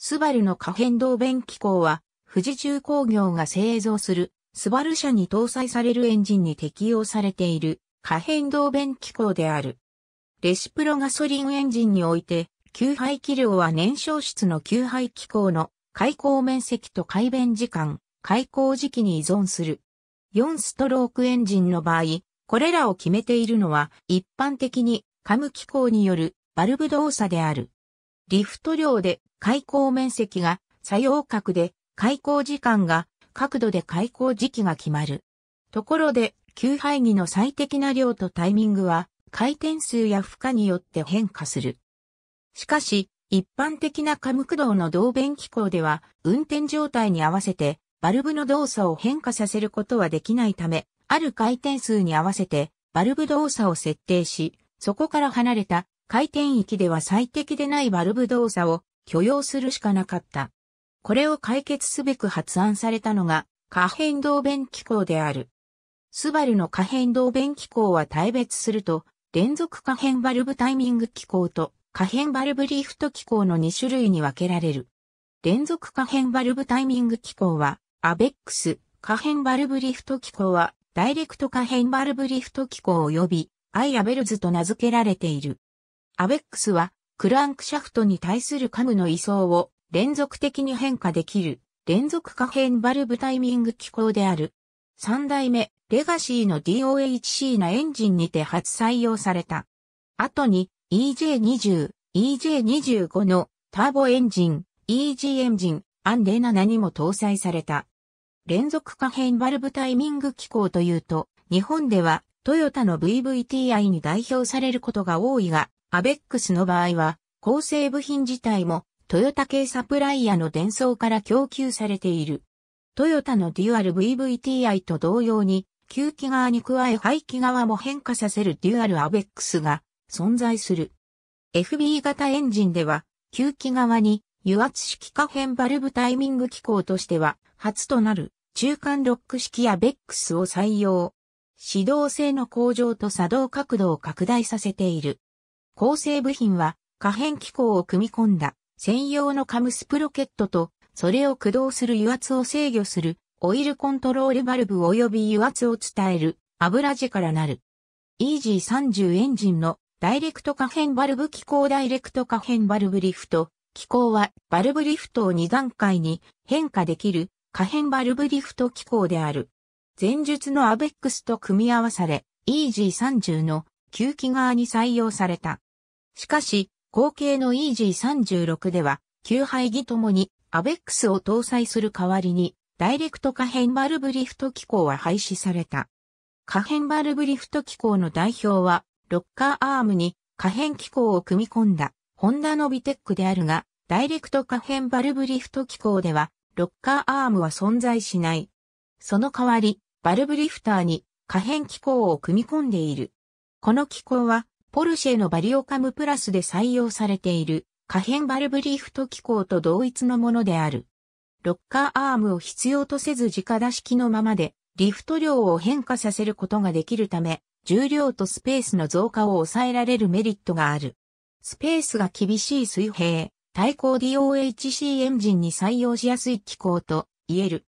スバルの可変動弁機構は、富士重工業が製造する、スバル車に搭載されるエンジンに適用されている、可変動弁機構である。レシプロガソリンエンジンにおいて、給排気量は燃焼室の給排気口の開口面積と改弁時間、開口時期に依存する。4ストロークエンジンの場合、これらを決めているのは一般的にカム機構によるバルブ動作である。リフト量で開口面積が作用角で開口時間が角度で開口時期が決まる。ところで、給排気の最適な量とタイミングは回転数や負荷によって変化する。しかし、一般的な科目動の動弁機構では、運転状態に合わせて、バルブの動作を変化させることはできないため、ある回転数に合わせて、バルブ動作を設定し、そこから離れた回転域では最適でないバルブ動作を許容するしかなかった。これを解決すべく発案されたのが可変動弁機構である。スバルの可変動弁機構は対別すると、連続可変バルブタイミング機構と可変バルブリフト機構の2種類に分けられる。連続可変バルブタイミング機構は、アベックス、可変バルブリフト機構は、ダイレクト可変バルブリフト機構及び、アイアベルズと名付けられている。アベックスは、クランクシャフトに対するカムの位相を連続的に変化できる、連続可変バルブタイミング機構である。3代目、レガシーの DOHC なエンジンにて初採用された。後に EJ20、EJ25 のターボエンジン、EG エンジン、アンナ7にも搭載された。連続可変バルブタイミング機構というと、日本ではトヨタの VVTi に代表されることが多いが、アベックスの場合は、構成部品自体も、トヨタ系サプライヤーの伝送から供給されている。トヨタのデュアル VVTi と同様に、吸気側に加え排気側も変化させるデュアルアベックスが存在する。FB 型エンジンでは、吸気側に油圧式可変バルブタイミング機構としては、初となる中間ロック式アベックスを採用。指導性の向上と作動角度を拡大させている。構成部品は可変機構を組み込んだ専用のカムスプロケットと、それを駆動する油圧を制御するオイルコントロールバルブ及び油圧を伝える油からなる。EG30 エンジンのダイレクト可変バルブ機構ダイレクト可変バルブリフト。機構はバルブリフトを2段階に変化できる可変バルブリフト機構である。前述のアベックスと組み合わされ EG30 の吸気側に採用された。しかし、後継の EG36 では、旧排儀ともにアベックスを搭載する代わりに、ダイレクト可変バルブリフト機構は廃止された。可変バルブリフト機構の代表は、ロッカーアームに可変機構を組み込んだ、ホンダのビテックであるが、ダイレクト可変バルブリフト機構では、ロッカーアームは存在しない。その代わり、バルブリフターに可変機構を組み込んでいる。この機構は、ポルシェのバリオカムプラスで採用されている可変バルブリフト機構と同一のものである。ロッカーアームを必要とせず直出し機のままでリフト量を変化させることができるため、重量とスペースの増加を抑えられるメリットがある。スペースが厳しい水平、対抗 DOHC エンジンに採用しやすい機構と言える。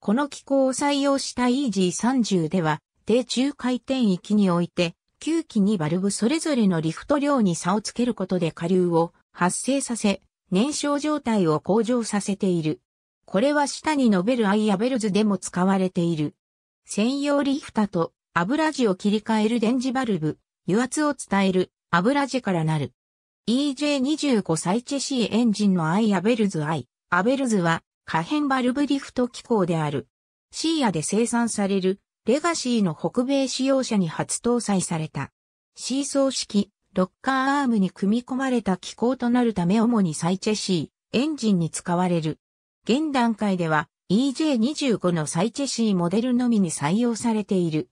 この機構を採用した EG30 では、低中回転域において、吸気にバルブそれぞれのリフト量に差をつけることで下流を発生させ、燃焼状態を向上させている。これは下に述べるアイアベルズでも使われている。専用リフタと油地を切り替える電磁バルブ、油圧を伝える油地からなる。EJ25 サイチェ C エンジンのアイアベルズ I、アベルズは可変バルブリフト機構である。シーアで生産されるレガシーの北米使用車に初搭載された。シーソー式、ロッカーアームに組み込まれた機構となるため主にサイチェシー、エンジンに使われる。現段階では EJ25 のサイチェシーモデルのみに採用されている。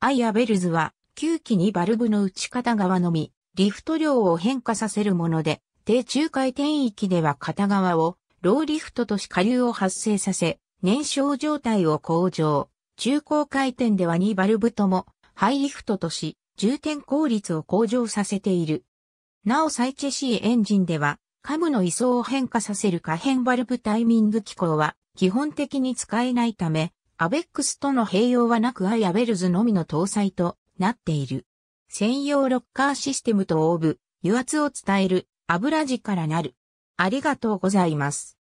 アイアベルズは9機にバルブの打ち方側のみ、リフト量を変化させるもので、低中回転域では片側をローリフトとし下流を発生させ、燃焼状態を向上。中高回転では2バルブともハイリフトとし、重点効率を向上させている。なお再チェシーエンジンでは、カムの位相を変化させる可変バルブタイミング機構は基本的に使えないため、アベックスとの併用はなくアイアベルズのみの搭載となっている。専用ロッカーシステムとオーブ、油圧を伝える油地からなる。ありがとうございます。